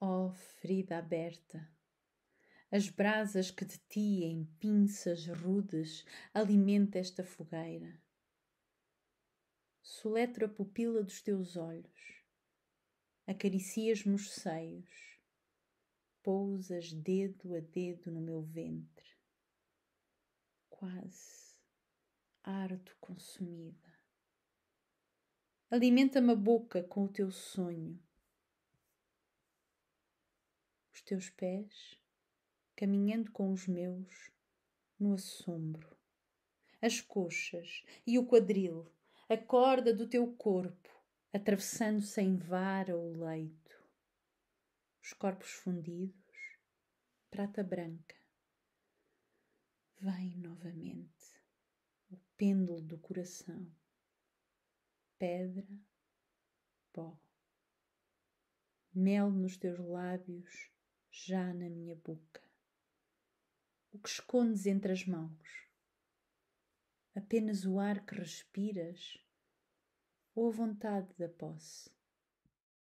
ó oh, ferida aberta. As brasas que de ti em pinças rudes alimenta esta fogueira. Soletro a pupila dos teus olhos, acaricias-me os seios, pousas dedo a dedo no meu ventre. Quase ardo consumida. Alimenta-me a boca com o teu sonho os teus pés, caminhando com os meus, no assombro. As coxas e o quadril, a corda do teu corpo, atravessando sem -se vara o leito. Os corpos fundidos, prata branca. Vem novamente o pêndulo do coração, pedra, pó mel nos teus lábios já na minha boca. O que escondes entre as mãos? Apenas o ar que respiras ou a vontade da posse?